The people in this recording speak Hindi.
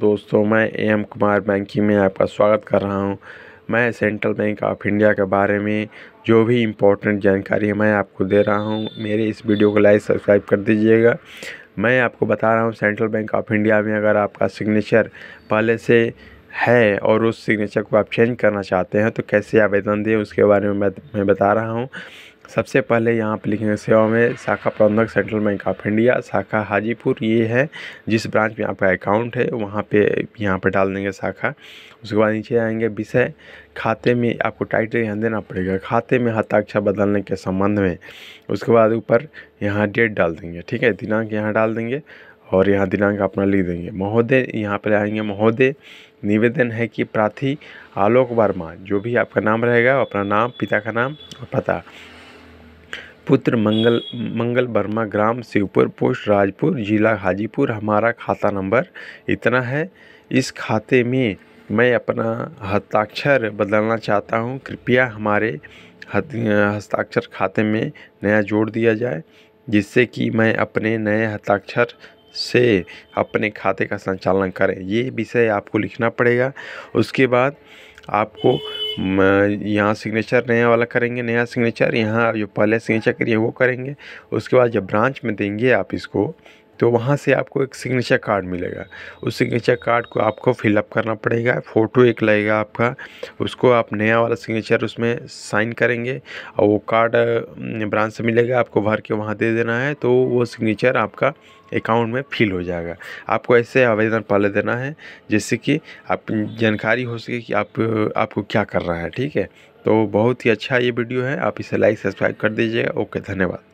दोस्तों मैं एम कुमार बैंकिंग में आपका स्वागत कर रहा हूँ मैं सेंट्रल बैंक ऑफ इंडिया के बारे में जो भी इम्पोर्टेंट जानकारी है मैं आपको दे रहा हूँ मेरे इस वीडियो को लाइक सब्सक्राइब कर दीजिएगा मैं आपको बता रहा हूँ सेंट्रल बैंक ऑफ इंडिया में अगर आपका सिग्नेचर पहले से है और उस सिग्नेचर को आप चेंज करना चाहते हैं तो कैसे आवेदन दें उसके बारे में मैं बता रहा हूँ सबसे पहले यहाँ पर लिखेंगे सेवा में शाखा प्रबंधक सेंट्रल बैंक ऑफ इंडिया शाखा हाजीपुर ये है जिस ब्रांच में आपका अकाउंट है वहाँ पे यहाँ पे डाल देंगे शाखा उसके बाद नीचे आएंगे विषय खाते में आपको टाइटल यहाँ देना पड़ेगा खाते में हताक्षर बदलने के संबंध में उसके बाद ऊपर यहाँ डेट डाल देंगे ठीक है दिनांक यहाँ डाल देंगे और यहाँ दिनांक अपना लिख देंगे महोदय यहाँ पर आएंगे महोदय निवेदन है कि प्रार्थी आलोक वर्मा जो भी आपका नाम रहेगा अपना नाम पिता का नाम और पता पुत्र मंगल मंगल वर्मा ग्राम शिवपुर पोस्ट राजपुर जिला हाजीपुर हमारा खाता नंबर इतना है इस खाते में मैं अपना हस्ताक्षर बदलना चाहता हूं कृपया हमारे हस्ताक्षर खाते में नया जोड़ दिया जाए जिससे कि मैं अपने नए हस्ताक्षर से अपने खाते का संचालन करें ये विषय आपको लिखना पड़ेगा उसके बाद आपको यहाँ सिग्नेचर नया वाला करेंगे नया सिग्नेचर यहाँ जो पहले सिग्नेचर करिए वो करेंगे उसके बाद जब ब्रांच में देंगे आप इसको तो वहाँ से आपको एक सिग्नेचर कार्ड मिलेगा उस सिग्नेचर कार्ड को आपको फिलअप करना पड़ेगा फ़ोटो एक लगेगा आपका उसको आप नया वाला सिग्नेचर उसमें साइन करेंगे और वो कार्ड ब्रांच से मिलेगा आपको भर के वहाँ दे देना है तो वो सिग्नेचर आपका अकाउंट में फिल हो जाएगा आपको ऐसे आवेदन पहले देना है जिससे कि आप जानकारी हो सके कि आप आपको क्या करना है ठीक है तो बहुत ही अच्छा ये वीडियो है आप इसे लाइक सब्सक्राइब कर दीजिएगा ओके धन्यवाद